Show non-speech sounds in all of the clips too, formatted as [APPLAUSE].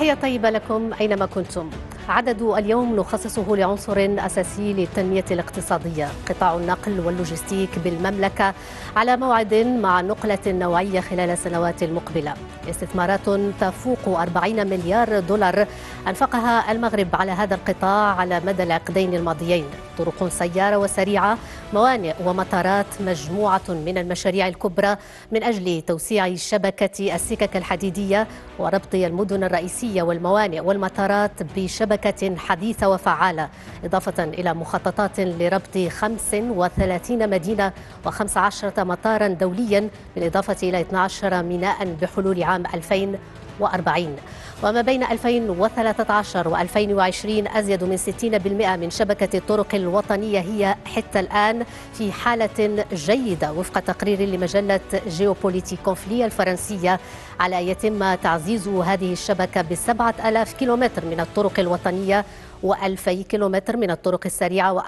تحية طيبة لكم أينما كنتم عدد اليوم نخصصه لعنصر أساسي للتنمية الاقتصادية قطاع النقل واللوجستيك بالمملكة على موعد مع نقلة نوعية خلال السنوات المقبلة استثمارات تفوق 40 مليار دولار أنفقها المغرب على هذا القطاع على مدى العقدين الماضيين طرق سيارة وسريعة موانئ ومطارات مجموعة من المشاريع الكبرى من أجل توسيع شبكة السكك الحديدية وربط المدن الرئيسية والموانئ والمطارات بشبكة حديثة وفعالة إضافة إلى مخططات لربط 35 مدينة و15 مطارا دوليا بالإضافة إلى 12 ميناء بحلول عام 2000 1940 وما بين 2013 و2020 أزيد من 60% من شبكة الطرق الوطنية هي حتى الآن في حالة جيدة وفق تقرير لمجلة جيوبوليتيكوفلي الفرنسية على يتم تعزيز هذه الشبكة بسبعة ألاف كيلومتر من الطرق الوطنية و2000 كيلومتر من الطرق السريعة و و4500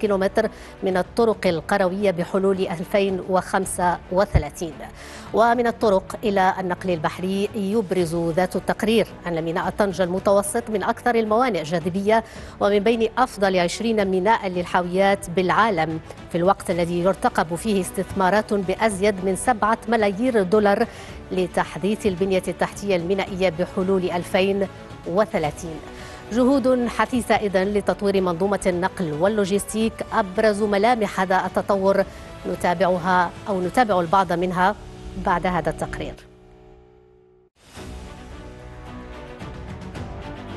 كيلومتر من الطرق القروية بحلول 2035 ومن الطرق إلى النقل البحري يبرز ذات التقرير أن ميناء طنجة المتوسط من أكثر الموانئ جاذبية ومن بين أفضل 20 ميناء للحاويات بالعالم في الوقت الذي يرتقب فيه استثمارات بأزيد من 7 ملايير دولار لتحديث البنية التحتية المينائية بحلول 2030 جهود حثيثة إذن لتطوير منظومة النقل واللوجستيك أبرز ملامح هذا التطور نتابعها أو نتابع البعض منها بعد هذا التقرير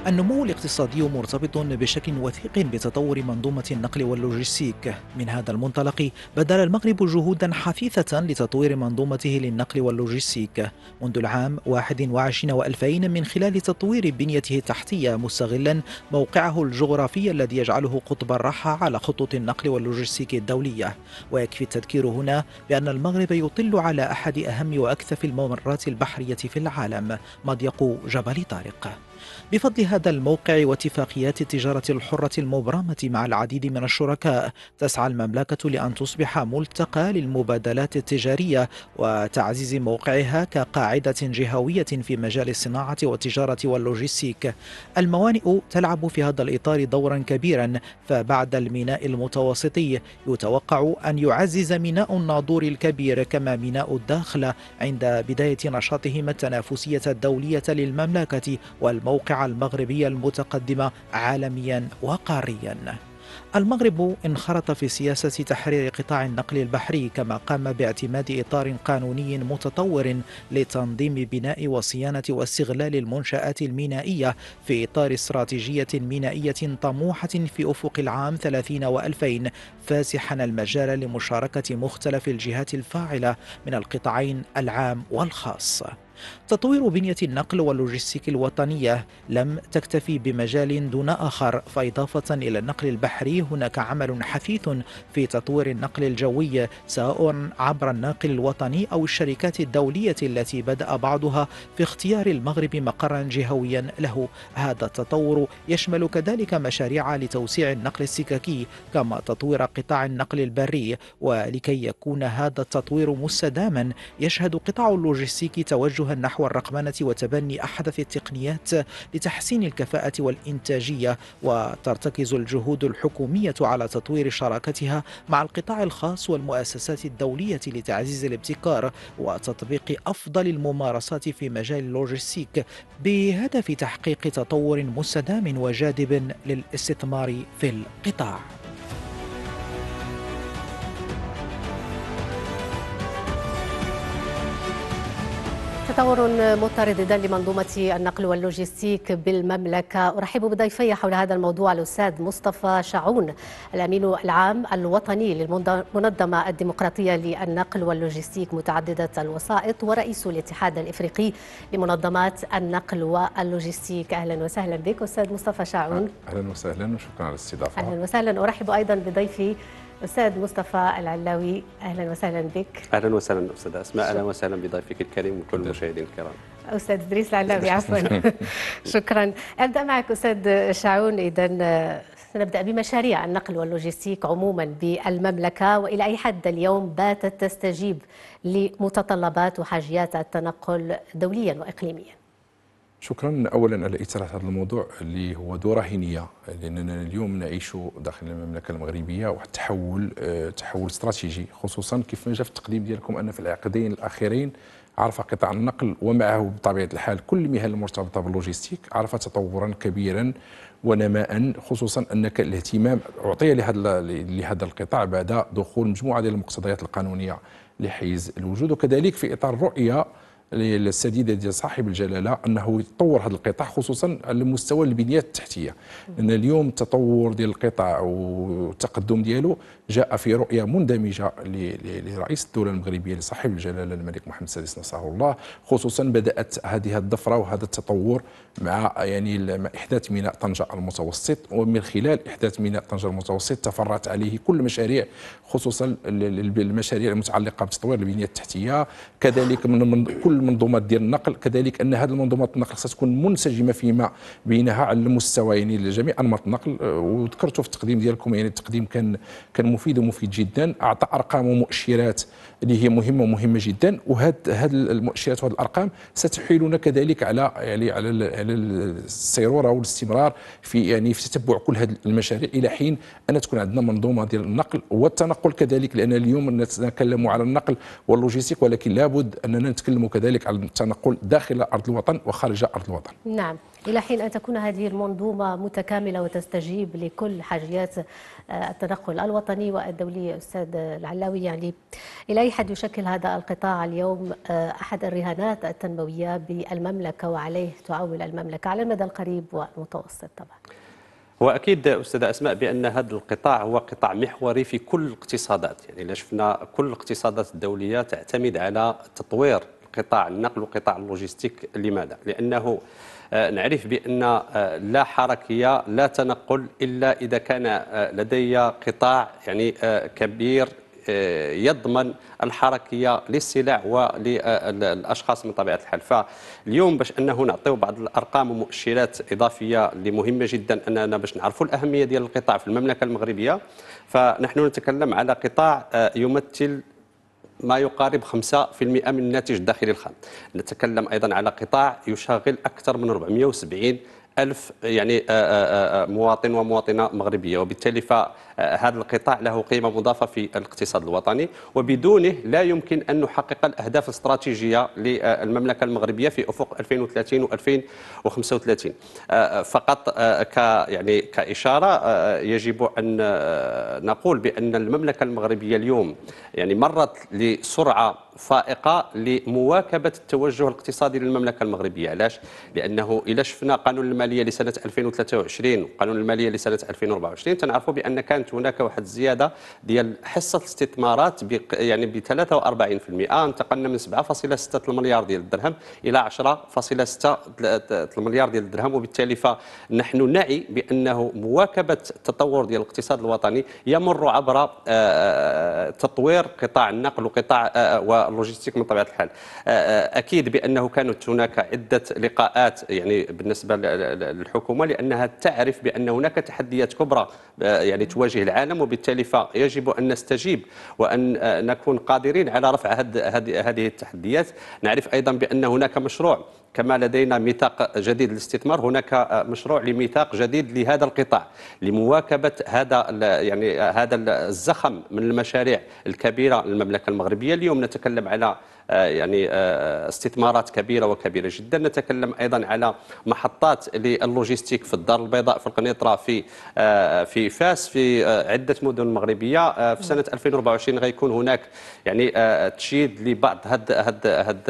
النمو الاقتصادي مرتبط بشكل وثيق بتطور منظومة النقل واللوجستيك من هذا المنطلق بذل المغرب جهودا حثيثة لتطوير منظومته للنقل واللوجستيك منذ العام 21 و2000 من خلال تطوير بنيته التحتية مستغلا موقعه الجغرافي الذي يجعله قطب الراحة على خطوط النقل واللوجستيك الدولية ويكفي التذكير هنا بأن المغرب يطل على أحد أهم وأكثف الممرات البحرية في العالم مضيق جبل طارق بفضل هذا الموقع واتفاقيات التجارة الحرة المبرمة مع العديد من الشركاء تسعى المملكة لأن تصبح ملتقى للمبادلات التجارية وتعزيز موقعها كقاعدة جهوية في مجال الصناعة والتجارة واللوجستيك الموانئ تلعب في هذا الإطار دورا كبيرا فبعد الميناء المتوسطي يتوقع أن يعزز ميناء الناظور الكبير كما ميناء الداخل عند بداية نشاطهما التنافسية الدولية للمملكة والمملكة الموقع المغربي المتقدم عالميا وقاريا المغرب انخرط في سياسة تحرير قطاع النقل البحري كما قام باعتماد إطار قانوني متطور لتنظيم بناء وصيانة واستغلال المنشآت المينائية في إطار استراتيجية مينائية طموحة في أفق العام 30 و2000 فاسحا المجال لمشاركة مختلف الجهات الفاعلة من القطاعين العام والخاص تطوير بنية النقل واللوجستيك الوطنية لم تكتفي بمجال دون آخر فإضافة إلى النقل البحري هناك عمل حثيث في تطوير النقل الجوي سواء عبر الناقل الوطني أو الشركات الدولية التي بدأ بعضها في اختيار المغرب مقرا جهويا له هذا التطور يشمل كذلك مشاريع لتوسيع النقل السككي كما تطوير قطاع النقل البري ولكي يكون هذا التطوير مستداما يشهد قطاع اللوجستيك توجه يتجهها نحو الرقمنة وتبني أحدث التقنيات لتحسين الكفاءة والإنتاجية وترتكز الجهود الحكومية على تطوير شراكتها مع القطاع الخاص والمؤسسات الدولية لتعزيز الابتكار وتطبيق أفضل الممارسات في مجال اللوجستيك بهدف تحقيق تطور مستدام وجاذب للاستثمار في القطاع تطور مضطرد لمنظومة النقل واللوجستيك بالمملكة أرحب بضيفي حول هذا الموضوع الأستاذ مصطفى شعون الأمين العام الوطني للمنظمة الديمقراطية للنقل واللوجستيك متعددة الوسائط ورئيس الاتحاد الإفريقي لمنظمات النقل واللوجستيك أهلا وسهلا بك أستاذ مصطفى شعون أهلا وسهلا وشكرا على الاستضافة أهلا وسهلا أرحب أيضا بضيفي أستاذ مصطفى العلاوي أهلا وسهلا بك أهلا وسهلا أستاذ أسماء أهلا وسهلا بضيفك الكريم وكل المشاهدين الكرام أستاذ إدريس العلاوي [LAUGHS] عفوا [LAUGHS] شكرا أبدأ معك أستاذ شعون إذا سنبدأ بمشاريع النقل واللوجستيك عموما بالمملكة وإلى أي حد اليوم باتت تستجيب لمتطلبات وحاجيات التنقل دوليا وإقليميا شكرا اولا على اثاره هذا الموضوع اللي هو دوره راهنيه لاننا اليوم نعيش داخل المملكه المغربيه واحد التحول آه، تحول استراتيجي خصوصا كيف ما جاء في التقديم ديالكم ان في العقدين الاخيرين عرف قطاع النقل ومعه بطبيعه الحال كل المهن المرتبطه باللوجيستيك عرف تطورا كبيرا ونماء خصوصا انك الاهتمام اعطي لهذا لهذا القطاع بعد دخول مجموعه ديال المقتضيات القانونيه لحيز الوجود وكذلك في اطار رؤيه للسديده ديال صاحب الجلاله انه يطور هذا القطاع خصوصا على مستوى البنيه التحتيه ان اليوم التطور ديال القطاع والتقدم ديالو جاء في رؤيه مندمجه لرئيس الدوله المغربيه لصاحب الجلاله الملك محمد السادس نصره الله خصوصا بدات هذه الضفره وهذا التطور مع يعني مع احداث ميناء طنجه المتوسط ومن خلال احداث ميناء طنجه المتوسط تفرعت عليه كل المشاريع خصوصا المشاريع المتعلقه بتطوير البنيه التحتيه كذلك من كل المنظومات ديال النقل كذلك ان هذه المنظومات النقل خصها تكون منسجمه فيما بينها على المستوى يعني لجميع انماط النقل آه، وذكرته في التقديم ديالكم يعني التقديم كان كان مفيد ومفيد جدا اعطى ارقام ومؤشرات اللي هي مهمه ومهمه جدا وهذه المؤشرات وهذه الارقام ستحيلنا كذلك على يعني على على السيروره والاستمرار في يعني في تتبع كل هذه المشاريع الى حين ان تكون عندنا منظومه ديال النقل والتنقل كذلك لان اليوم نتكلم على النقل واللوجيستيك ولكن لابد اننا نتكلم كذلك ذلك على التنقل داخل أرض الوطن وخارج أرض الوطن نعم إلى حين أن تكون هذه المنظومة متكاملة وتستجيب لكل حاجيات آه، التنقل الوطني والدولي أستاذ العلاوي يعني إلى أي حد يشكل هذا القطاع اليوم آه، أحد الرهانات التنموية بالمملكة وعليه تعول المملكة على المدى القريب والمتوسط طبعا واكيد استاذه اسماء بان هذا القطاع هو قطاع محوري في كل الاقتصادات يعني شفنا كل الاقتصادات الدوليه تعتمد على تطوير قطاع النقل وقطاع اللوجيستيك لماذا؟ لأنه آه، نعرف بأن آه، لا حركية لا تنقل إلا إذا كان آه، لدي قطاع يعني كبير يضمن الحركيه للسلع وللاشخاص من طبيعه الحال فاليوم باش انه نعطيو بعض الارقام ومؤشرات اضافيه اللي مهمه جدا اننا باش نعرفوا الاهميه ديال القطاع في المملكه المغربيه فنحن نتكلم على قطاع يمثل ما يقارب 5% من الناتج الداخلي الخام نتكلم أيضا على قطاع يشغل أكثر من 470 ألف يعني آه، آه، آه، مواطن ومواطنة مغربية وبالتالي فهذا القطاع له قيمة مضافة في الاقتصاد الوطني وبدونه لا يمكن أن نحقق الأهداف الاستراتيجية للمملكة المغربية في أفق 2030 و 2035 فقط ك يعني كإشارة يجب أن نقول بأن المملكة المغربية اليوم يعني مرت لسرعة فائقه لمواكبه التوجه الاقتصادي للمملكه المغربيه علاش لانه الا شفنا قانون الماليه لسنه 2023 وقانون الماليه لسنه 2024 تنعرفوا بان كانت هناك واحد الزياده ديال حصه الاستثمارات يعني ب 43% انتقلنا من 7.6 مليار ديال الدرهم الى 10.6 مليار ديال الدرهم وبالتالي فنحن نعي بانه مواكبه التطور ديال الاقتصاد الوطني يمر عبر آه، آه، تطوير قطاع النقل وقطاع آه، اللوجيستيك من طبيعه الحال آه، آه، اكيد بانه كانت هناك عده لقاءات يعني بالنسبه للحكومه لانها تعرف بان هناك تحديات كبرى آه، يعني تواجه العالم وبالتالي فيجب ان نستجيب وان نكون قادرين على رفع هذه التحديات نعرف ايضا بان هناك مشروع كما لدينا ميثاق جديد للاستثمار هناك مشروع لميثاق جديد لهذا القطاع لمواكبه هذا يعني هذا الزخم من المشاريع الكبيره للمملكه المغربيه اليوم نتكلم على آه، يعني آه، آه، استثمارات كبيره وكبيره جدا نتكلم ايضا على محطات للوجيستيك في الدار البيضاء في القنيطره في في فاس في عده مدن مغربيه في سنه 2024 غيكون هناك يعني تشييد لبعض هاد هاد هاد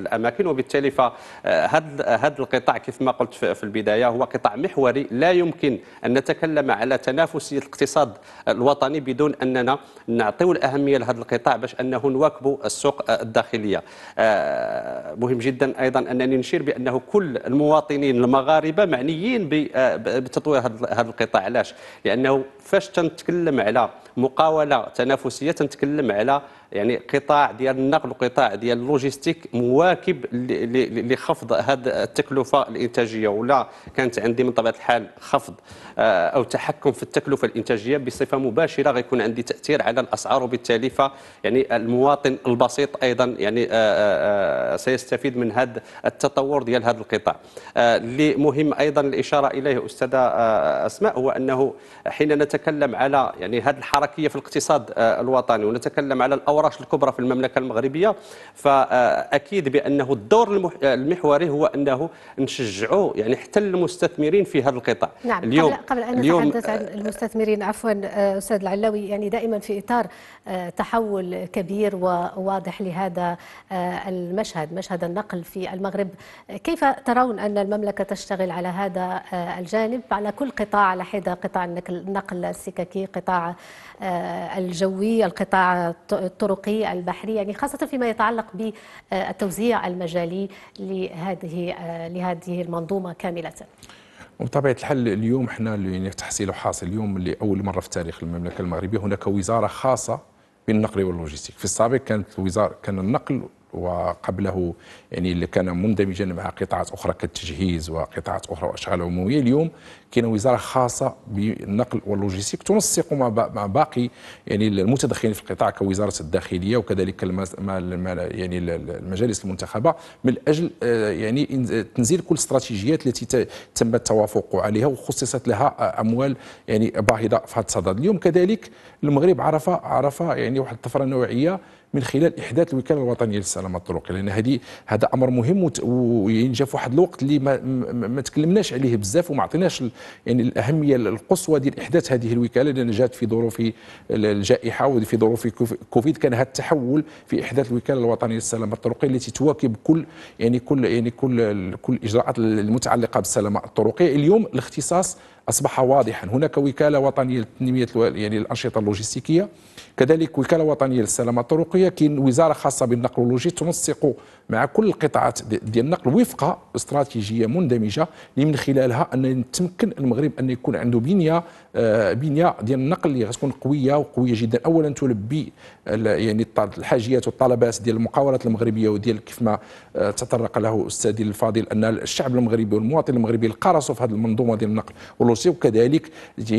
الاماكن وبالتالي فهاد هاد القطاع كيف ما قلت في البدايه هو قطاع محوري لا يمكن ان نتكلم على تنافسيه الاقتصاد الوطني بدون اننا نعطيو الاهميه لهذا القطاع باش انه نواكبوا السوق الداخلي الداخليه آه، مهم جدا ايضا انني نشير بانه كل المواطنين المغاربه معنيين آه، بتطوير هذا القطاع علاش لانه فاش تنتكلم على مقاوله تنافسيه تنتكلم على يعني قطاع ديال النقل وقطاع ديال اللوجيستيك مواكب لخفض هذه التكلفه الانتاجيه ولا كانت عندي من طبيعه الحال خفض آه، او تحكم في التكلفه الانتاجيه بصفه مباشره غيكون عندي تاثير على الاسعار وبالتالي ف يعني المواطن البسيط ايضا يعني آه، آه، سيستفيد من هذا التطور ديال هذا القطاع اللي مهم ايضا الاشاره اليه استاذه اسماء هو انه حين نتكلم على يعني هذه الحركه الحركيه في الاقتصاد آه، الوطني ونتكلم على الاوراش الكبرى في المملكه المغربيه فاكيد بانه الدور آه، المحوري هو انه نشجعوا يعني حتى المستثمرين في هذا القطاع نعم اليوم قبل, قبل ان اليوم نتحدث عن آه، المستثمرين عفوا استاذ العلاوي يعني دائما في اطار تحول كبير وواضح لهذا المشهد مشهد النقل في المغرب كيف ترون ان المملكه تشتغل على هذا الجانب على كل قطاع على حده قطاع النقل السككي قطاع آه، الجوي القطاع الطرقي البحري يعني خاصة فيما يتعلق بالتوزيع المجالي لهذه آه، لهذه المنظومة كاملة وبطبيعه الحل اليوم احنا اللي يعني تحصيل حاصل اليوم لاول مره في تاريخ المملكه المغربيه هناك وزاره خاصه بالنقل واللوجيستيك في السابق كانت وزاره كان النقل وقبله يعني اللي كان مندمجا مع قطاعات اخرى كالتجهيز وقطاعات اخرى واشغال عموميه اليوم كاين وزاره خاصه بالنقل واللوجيستيك تنسق مع باقي يعني المتدخلين في القطاع كوزاره الداخليه وكذلك يعني المجالس المنتخبه من اجل آه، يعني تنزيل كل الاستراتيجيات التي تم التوافق عليها وخصصت لها آه، اموال يعني باهظه في هذا الصدد اليوم كذلك المغرب عرف عرف يعني واحد الطفره نوعيه من خلال احداث الوكاله الوطنيه للسلامه الطرقيه لان هذه هذا امر مهم وينجا في واحد الوقت اللي ما, ما تكلمناش عليه بزاف وما عطيناش يعني الاهميه القصوى ديال احداث هذه الوكاله لان جات في ظروف الجائحه وفي ظروف كوفيد كان هذا التحول في احداث الوكاله الوطنيه للسلامه الطرقيه التي تواكب كل يعني كل يعني كل كل الاجراءات المتعلقه بالسلامه الطرقيه اليوم الاختصاص اصبح واضحا هناك وكاله وطنيه لتنميه يعني الانشطه اللوجستيكيه كذلك وكاله وطنيه للسلامه الطرقيه كاين وزاره خاصه بالنقل واللوجي تنسق مع كل القطاعات ديال النقل وفق استراتيجيه مندمجه اللي من خلالها ان يتمكن المغرب ان يكون عنده بنيه آه، بنيه ديال النقل اللي غتكون قويه وقويه جدا اولا تلبي يعني الحاجيات والطلبات ديال المقاولات المغربيه وديال كيف ما آه، تطرق له استاذي الفاضل ان الشعب المغربي والمواطن المغربي القرص في هذه المنظومه ديال النقل الروسي وكذلك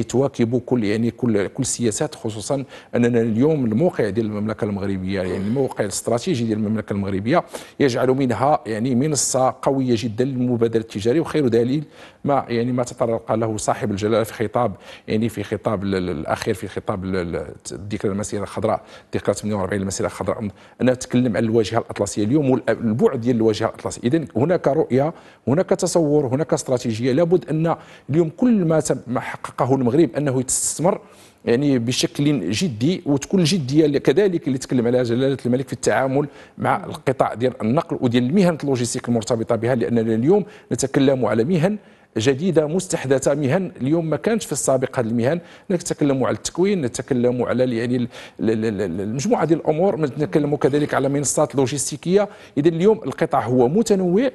تواكب كل يعني كل كل السياسات خصوصا اننا اليوم الموقع ديال المملكه المغربيه يعني الموقع الاستراتيجي ديال المملكه المغربيه يجعل منها يعني منصه قويه جدا للمبادره التجاريه وخير دليل ما يعني ما تطرق له صاحب الجلاله في خطاب يعني في خطاب الاخير في خطاب الذكرى المسيره الخضراء ذكرى 48 المسيره الخضراء انا اتكلم عن الواجهه الاطلسيه اليوم والبعد ديال الواجهه الاطلسيه اذا هناك رؤيه هناك تصور هناك استراتيجيه لابد ان اليوم كل ما ما حققه المغرب انه يستثمر يعني بشكل جدي وتكون الجديه كذلك اللي تكلم عليها جلاله الملك في التعامل مع القطاع ديال النقل وديال المهن اللوجيستيك المرتبطه بها لاننا اليوم نتكلم على مهن جديده مستحدثه مهن اليوم ما كانش في السابق هذه المهن نتكلم على التكوين نتكلم على يعني المجموعه ديال الامور نتكلم كذلك على منصات لوجيستيكيه اذا اليوم القطاع هو متنوع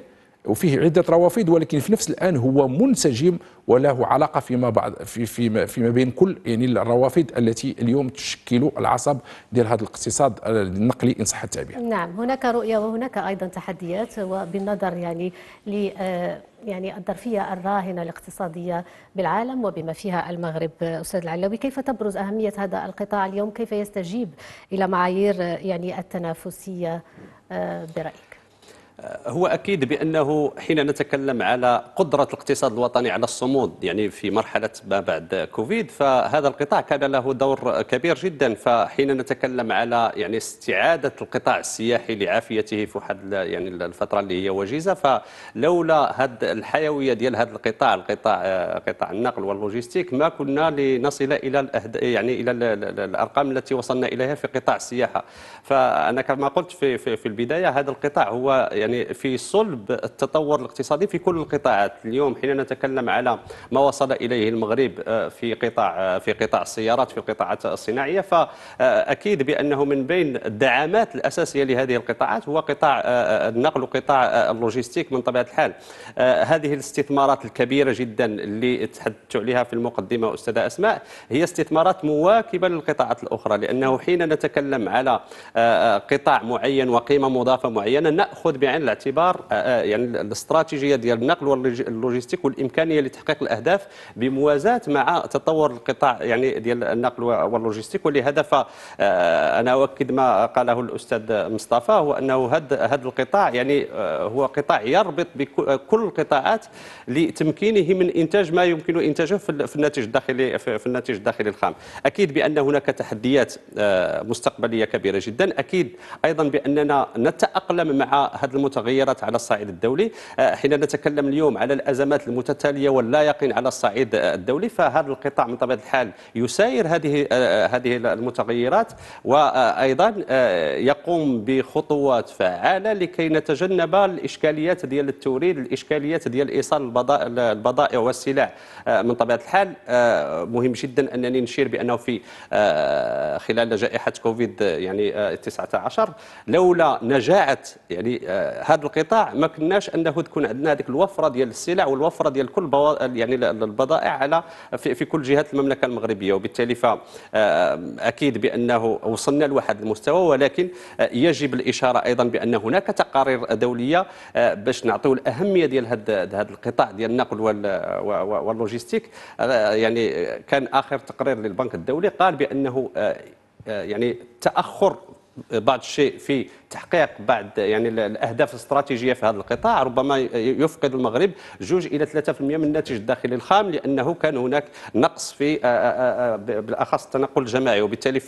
وفيه عدة روافد ولكن في نفس الآن هو منسجم وله علاقة فيما بعد في فيما, فيما بين كل يعني الروافد التي اليوم تشكل العصب ديال هذا الاقتصاد النقلي إن صح التعبير. نعم هناك رؤية وهناك أيضا تحديات وبالنظر يعني ل آه، يعني الظرفية الراهنة الاقتصادية بالعالم وبما فيها المغرب أستاذ العلوي كيف تبرز أهمية هذا القطاع اليوم كيف يستجيب إلى معايير آه، يعني التنافسية آه، برأيك؟ هو اكيد بانه حين نتكلم على قدره الاقتصاد الوطني على الصمود يعني في مرحله ما بعد كوفيد فهذا القطاع كان له دور كبير جدا فحين نتكلم على يعني استعاده القطاع السياحي لعافيته في واحد يعني الفتره اللي هي وجيزه فلولا هاد الحيويه ديال هذا القطاع القطاع قطاع النقل واللوجيستيك ما كنا لنصل الى يعني الى الارقام التي وصلنا اليها في قطاع السياحه فانا كما قلت في في, في البدايه هذا القطاع هو يعني في صلب التطور الاقتصادي في كل القطاعات اليوم حين نتكلم على ما وصل إليه المغرب آه، في قطاع آه، في قطاع السيارات في القطاعات الصناعية فأكيد بأنه من بين الدعامات الأساسية لهذه القطاعات هو قطاع آه، النقل وقطاع اللوجيستيك من طبيعة الحال هذه الاستثمارات الكبيرة جدا اللي تحدثت عليها في المقدمة أستاذة أسماء هي استثمارات مواكبة للقطاعات الأخرى لأنه حين نتكلم على قطاع معين وقيمة مضافة معينة نأخذ بعين عين الاعتبار آه، آه، يعني الاستراتيجيه ديال النقل واللوجيستيك والامكانيه لتحقيق الاهداف بموازاه مع تطور القطاع يعني ديال النقل واللوجيستيك ولهذا آه، فانا اؤكد ما قاله الاستاذ مصطفى هو انه هذا القطاع يعني هو قطاع يربط بكل القطاعات لتمكينه من انتاج ما يمكن انتاجه في الناتج الداخلي في الناتج الداخلي الخام اكيد بان هناك تحديات مستقبليه كبيره جدا اكيد ايضا باننا نتاقلم مع هذا المتغيرات على الصعيد الدولي آه، حين نتكلم اليوم على الأزمات المتتالية واللا يقين على الصعيد آه، الدولي فهذا القطاع من طبيعة الحال يساير هذه آه، هذه المتغيرات وأيضا يقوم بخطوات فعالة لكي نتجنب الإشكاليات ديال التوريد الإشكاليات ديال إيصال البضائع والسلع من طبيعة الحال مهم جدا أنني نشير بأنه في خلال جائحة كوفيد يعني 19 لولا نجاعة يعني هذا القطاع ما كناش انه تكون عندنا هذيك الوفره ديال السلع والوفره ديال كل بو... يعني البضائع على في, في كل جهات المملكه المغربيه وبالتالي فاكيد آه، بانه وصلنا لواحد المستوى ولكن آه، يجب الاشاره ايضا بان هناك تقارير دوليه آه، باش نعطيو الاهميه ديال هذا القطاع ديال النقل واللوجيستيك يعني كان اخر تقرير للبنك الدولي قال بانه يعني تاخر بعض الشيء في تحقيق بعض يعني الاهداف الاستراتيجيه في هذا القطاع ربما يفقد المغرب 2 الى 3% من الناتج الداخلي الخام لانه كان هناك نقص في آه، آه، آه، بالاخص التنقل الجماعي وبالتالي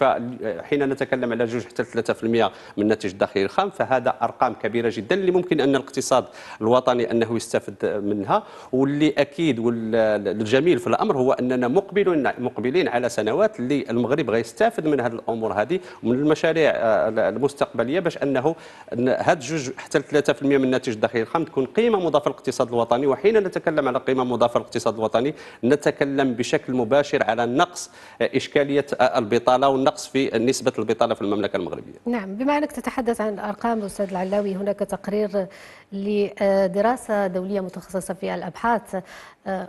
حين نتكلم على 2 حتى 3% من الناتج الداخلي الخام فهذا ارقام كبيره جدا اللي ممكن ان الاقتصاد الوطني انه يستفد منها واللي اكيد والجميل في الامر هو اننا مقبلون مقبلين على سنوات اللي المغرب غيستافد من هذه الامور هذه ومن المشاريع المستقبليه باش ان انه هاد جوج حتى 3% من الناتج الداخلي الخام تكون قيمه مضافه للاقتصاد الوطني وحين نتكلم على قيمه مضافه للاقتصاد الوطني نتكلم بشكل مباشر على نقص اشكاليه البطاله والنقص في نسبه البطاله في المملكه المغربيه. نعم بما انك تتحدث عن الارقام استاذ العلاوي هناك تقرير لدراسه دوليه متخصصه في الابحاث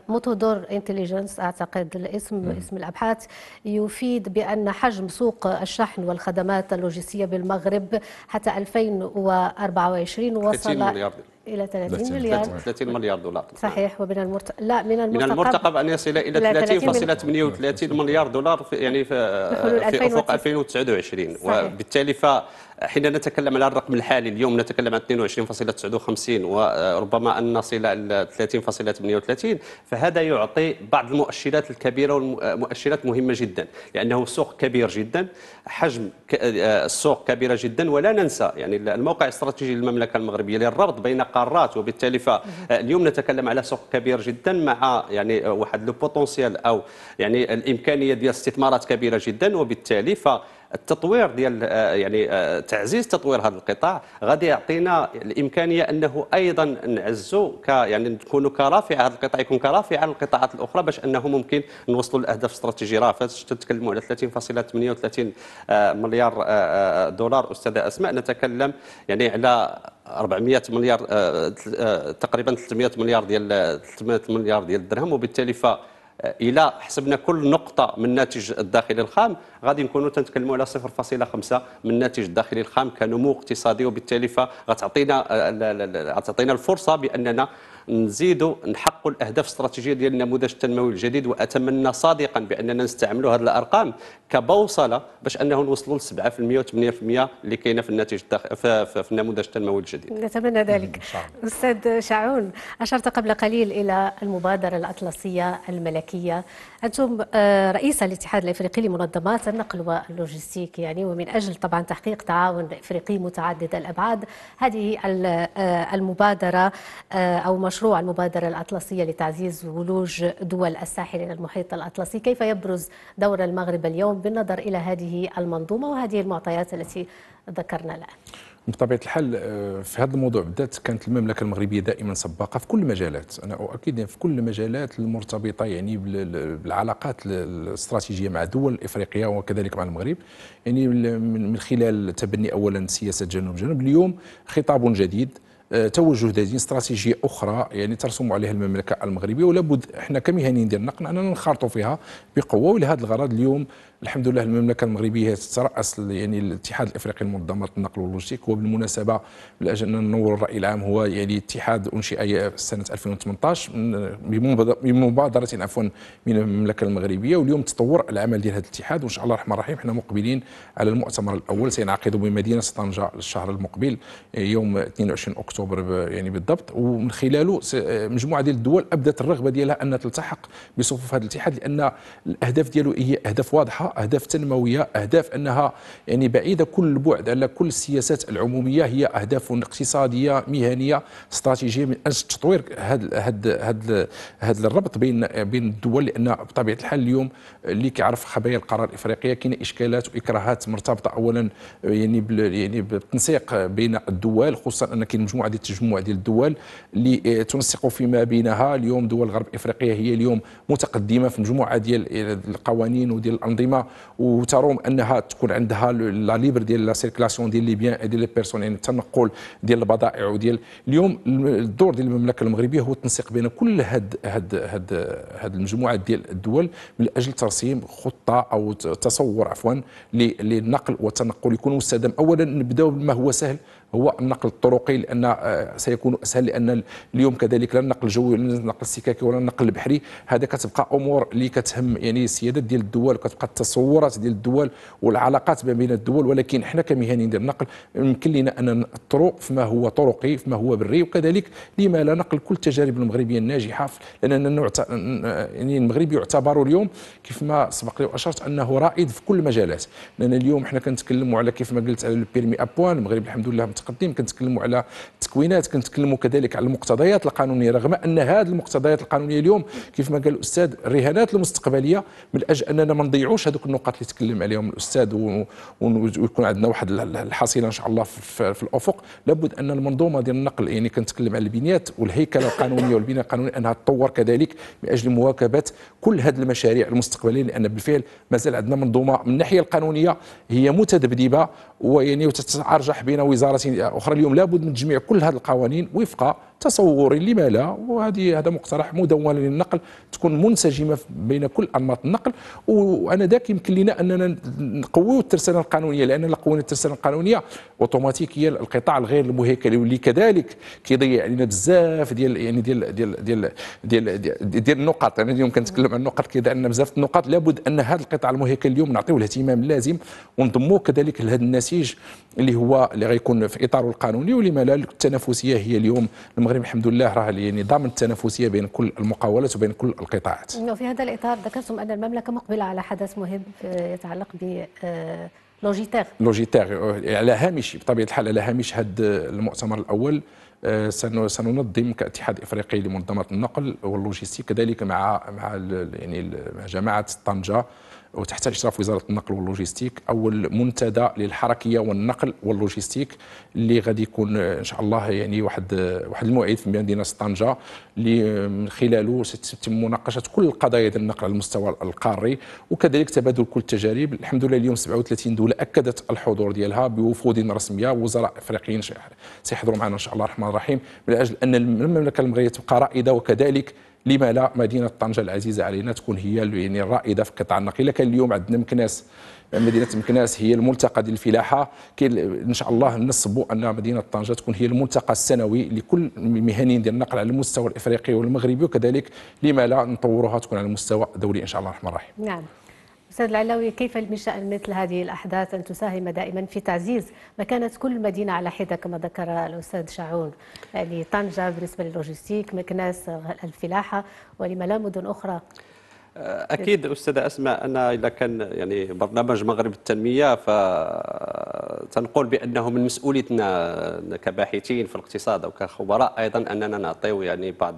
موتودور انتليجنس اعتقد الاسم نعم. اسم الابحاث يفيد بان حجم سوق الشحن والخدمات اللوجستيه بالمغرب حتى 2024 وصل مليار إلى 30, مليار 30 مليار دولار صحيح ومن المرت... لا من المرتقب من المرتقب أن يصل إلى 30.38 مليار دولار في يعني في, في أفق 2029 صحيح. وبالتالي ف حين نتكلم على الرقم الحالي اليوم نتكلم عن 22.59 وربما أن نصل إلى 30.38 فهذا يعطي بعض المؤشرات الكبيرة والمؤشرات مهمة جدا لأنه سوق كبير جدا حجم السوق آه، كبيرة جدا ولا ننسى يعني الموقع الاستراتيجي للمملكة المغربية للربط بين قارات وبالتالي فاليوم آه، نتكلم على سوق كبير جدا مع يعني واحد لو بوتونسيال أو يعني الإمكانية ديال استثمارات كبيرة جدا وبالتالي ف التطوير ديال آه، يعني آه، تعزيز تطوير هذا القطاع غادي يعطينا الامكانيه انه ايضا نعزو ك يعني نكونوا كرافعه هذا القطاع يكون كرافعه للقطاعات الاخرى باش انه ممكن نوصلوا لاهداف استراتيجيه راه فاش تتكلموا على 30.38 آه، مليار دولار استاذه اسماء نتكلم يعني على 400 مليار تقريبا 300 مليار ديال 300 مليار ديال الدرهم وبالتالي ف الى حسبنا كل نقطه من ناتج الداخلي الخام غادي نكونوا تنتكلموا على 0.5 من الناتج الداخلي الخام كنمو اقتصادي وبالتالي فغتعطينا آه، غتعطينا الفرصه باننا نزيدوا نحققوا الاهداف الاستراتيجيه ديال النموذج التنموي الجديد واتمنى صادقا باننا نستعملوا هذه الارقام كبوصله باش انه نوصلوا ل 7% و8% اللي كاينه في الناتج في النموذج التنموي الجديد. نتمنى ذلك. استاذ شاعون اشرت قبل قليل الى المبادره الاطلسيه الملكيه أنتم آه، رئيس الاتحاد الإفريقي لمنظمات النقل واللوجستيك يعني ومن أجل طبعا تحقيق تعاون إفريقي متعدد الأبعاد هذه آه، المبادرة آه، أو مشروع المبادرة الأطلسية لتعزيز ولوج دول الساحل إلى المحيط الأطلسي كيف يبرز دور المغرب اليوم بالنظر إلى هذه المنظومة وهذه المعطيات التي ذكرنا الآن بطبيعه الحال آه، في هذا الموضوع بالذات كانت المملكه المغربيه دائما سباقه في كل المجالات انا اؤكد يعني في كل المجالات المرتبطه يعني بالعلاقات الاستراتيجيه مع دول افريقيا وكذلك مع المغرب يعني من خلال تبني اولا سياسه جنوب جنوب اليوم خطاب جديد آه، توجه ذاتي استراتيجيه اخرى يعني ترسم عليها المملكه المغربيه ولا بد احنا كمهنيين ديال النقل اننا نخرطوا فيها بقوه ولهذا الغرض اليوم الحمد لله المملكه المغربيه تتراس يعني الاتحاد الافريقي لمنظمات النقل واللوجستيك وبالمناسبه من اجل ان ننور الراي العام هو يعني اتحاد انشئ سنه 2018 بمبادره عفوا من المملكه المغربيه واليوم تطور العمل ديال هذا الاتحاد وان شاء الله الرحمن الرحيم إحنا مقبلين على المؤتمر الاول سينعقد بمدينه طنجه الشهر المقبل يوم 22 اكتوبر اكتوبر يعني بالضبط ومن خلاله مجموعه ديال الدول ابدت الرغبه ديالها ان تلتحق بصفوف هذا الاتحاد لان الاهداف ديالو هي اهداف واضحه اهداف تنمويه اهداف انها يعني بعيده كل البعد على كل السياسات العموميه هي اهداف اقتصاديه مهنيه استراتيجيه من اجل تطوير هذا هذا هذا الربط بين بين الدول لان بطبيعه الحال اليوم اللي كيعرف خبايا القرار الافريقيه كاين اشكالات واكراهات مرتبطه اولا يعني يعني بالتنسيق بين الدول خصوصا ان كاين مجموعه مجموعه ديال التجمع ديال الدول اللي آه، تنسق فيما بينها اليوم دول غرب افريقيا هي اليوم متقدمه في مجموعه ديال آه، القوانين وديال الانظمه وتروم انها تكون عندها لا ليبر ديال لا سيركلاسيون ديال لي بيان ديال لي بيرسون يعني التنقل ديال البضائع وديال اليوم الدور ديال المملكه المغربيه هو التنسيق بين كل هاد هاد هاد هاد المجموعه ديال الدول من اجل ترسيم خطه او تصور عفوا للنقل والتنقل يكون مستدام اولا نبداو بما هو سهل هو النقل الطرقي لان آه، سيكون اسهل لان اليوم كذلك لا النقل الجوي ولا النقل السكاكي ولا النقل البحري هذا كتبقى امور اللي كتهم يعني السيادات ديال الدول وكتبقى التصورات ديال الدول والعلاقات ما بين الدول ولكن حنا كمهنيين ديال النقل يمكن لنا ان نطرق فيما هو طرقي فيما هو بري وكذلك لما لا نقل كل التجارب المغربيه الناجحه لان يعني المغرب يعتبر اليوم كيف ما سبق لي واشرت انه رائد في كل المجالات لان اليوم حنا كنتكلموا على كيف ما قلت على البيرمي ابوان المغرب الحمد لله متقدم كنتكلموا على التكوينات كنتكلموا كذلك على المقتضيات القانونيه رغم ان هذه المقتضيات القانونيه اليوم كيف ما قال الاستاذ الرهانات المستقبليه من اجل اننا ما نضيعوش هذوك النقاط اللي تكلم عليهم الاستاذ ويكون عندنا واحد الحصيله ان شاء الله في, في الافق لابد ان المنظومه ديال النقل يعني كنتكلم على البنيات والهيكله القانونيه والبناء القانوني انها تطور كذلك من اجل مواكبه كل هذه المشاريع المستقبليه لان بالفعل مازال عندنا منظومه من الناحيه القانونيه هي متذبذبه ويعني وتتعرجح بين وزارتين اخرى اليوم لابد من تجميع كل كل هذه القوانين وفق تصور لما لا وهذه هذا مقترح مدونه للنقل تكون منسجمه بين كل انماط النقل وانا ذاك يمكن لنا اننا نقويو الترسانه القانونيه لان قوينا الترسانه القانونيه اوتوماتيكيا القطاع الغير المهيكلي واللي كذلك كيضيع علينا بزاف ديال يعني ديال ديال ديال ديال ديال, ديال النقط انا يعني اليوم كنتكلم عن النقط كذا ان بزاف النقاط لابد ان هذا القطاع المهيكل اليوم نعطيه الاهتمام اللازم ونضموه كذلك لهذا النسيج اللي هو اللي غيكون في اطاره القانوني ولما لا التنافسيه هي اليوم المغرب الحمد لله راه يعني ضامن التنافسيه بين كل المقاولات وبين كل القطاعات. وفي هذا الاطار ذكرتم ان المملكه مقبله على حدث مهم آه، يتعلق ب لوجيتيغ آه، لوجيتيغ على هامش بطبيعه الحال على هامش هذا المؤتمر الاول آه، سننظم كاتحاد افريقي لمنظمه النقل واللوجيستيك كذلك مع مع يعني مع جماعه طنجه وتحت اشراف وزاره النقل واللوجيستيك اول منتدى للحركيه والنقل واللوجيستيك اللي غادي يكون ان شاء الله يعني واحد واحد الموعد في مدينه طنجه اللي من خلاله ستتم مناقشه كل القضايا ديال النقل على المستوى القاري وكذلك تبادل كل التجارب الحمد لله اليوم 37 دوله اكدت الحضور ديالها بوفود رسميه وزراء افريقيين سيحضروا معنا ان شاء الله الرحمن الرحيم من اجل ان المملكه المغربيه تبقى رائده وكذلك لما لا مدينه طنجه العزيزه علينا تكون هي يعني الرائده في قطاع النقل الا كان اليوم عندنا مكناس مدينه مكناس هي الملتقى ديال الفلاحه كي ان شاء الله نصبوا ان مدينه طنجه تكون هي الملتقى السنوي لكل المهنيين ديال النقل على المستوى الافريقي والمغربي وكذلك لما لا نطورها تكون على المستوى الدولي ان شاء الله الرحمن الرحيم نعم سيد العلاوي كيف من شأن مثل هذه الأحداث أن تساهم دائما في تعزيز مكانة كل مدينة على حدة كما ذكر الأستاذ شعور يعني طنجة بالنسبة للوجستيك مكناس الفلاحة ولما لا مدن أخرى اكيد استاذه اسماء أنا اذا كان يعني برنامج مغرب التنميه فتنقول بانه من مسؤوليتنا كباحثين في الاقتصاد او كخبراء ايضا اننا نعطيو يعني بعض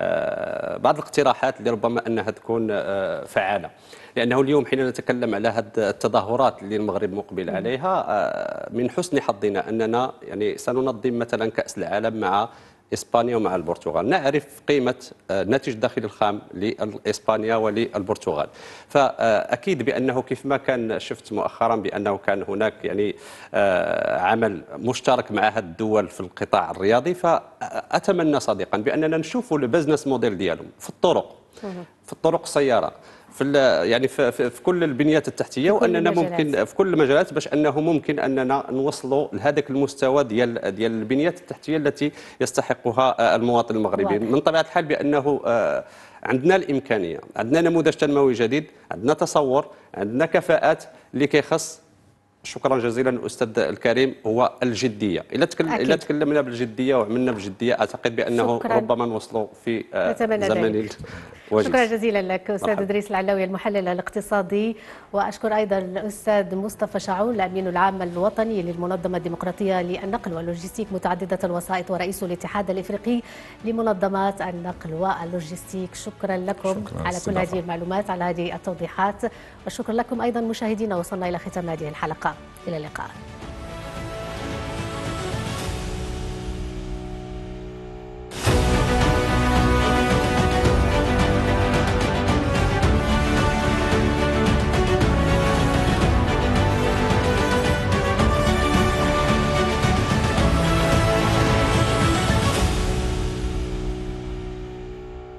آه، بعض الاقتراحات اللي ربما انها تكون آه، فعاله لانه اليوم حين نتكلم على هذه التظاهرات اللي المغرب مقبل عليها آه، من حسن حظنا اننا يعني سننظم مثلا كاس العالم مع اسبانيا ومع البرتغال نعرف قيمه الناتج آه، الداخلي الخام لاسبانيا وللبرتغال فاكيد بانه كيف ما كان شفت مؤخرا بانه كان هناك يعني آه، عمل مشترك مع هذه الدول في القطاع الرياضي فاتمنى صادقا باننا نشوفوا البزنس موديل ديالهم في الطرق في الطرق السياره في يعني في, في, في كل البنيات التحتيه واننا ممكن في كل المجالات باش انه ممكن اننا نوصلوا لهذاك المستوى ديال ديال البنيات التحتيه التي يستحقها آه، المواطن المغربي واضح. من طبيعه الحال بانه آه، عندنا الامكانيه عندنا نموذج تنموي جديد عندنا تصور عندنا كفاءات اللي كيخص شكرا جزيلا الاستاذ الكريم هو الجديه الا تكلم الا تكلمنا بالجديه وعملنا بالجديه اعتقد بانه شكرا. ربما نوصلوا في آه، زمن وجد. شكرا جزيلا لك أستاذ إدريس العلاوي المحلل الاقتصادي وأشكر أيضا الأستاذ مصطفى شعول الأمين العام الوطني للمنظمة الديمقراطية للنقل واللوجستيك متعددة الوسائط ورئيس الاتحاد الإفريقي لمنظمات النقل واللوجستيك شكرا لكم شكرا على كل هذه المعلومات على هذه التوضيحات وشكرا لكم أيضا مشاهدينا وصلنا إلى ختام هذه الحلقة إلى اللقاء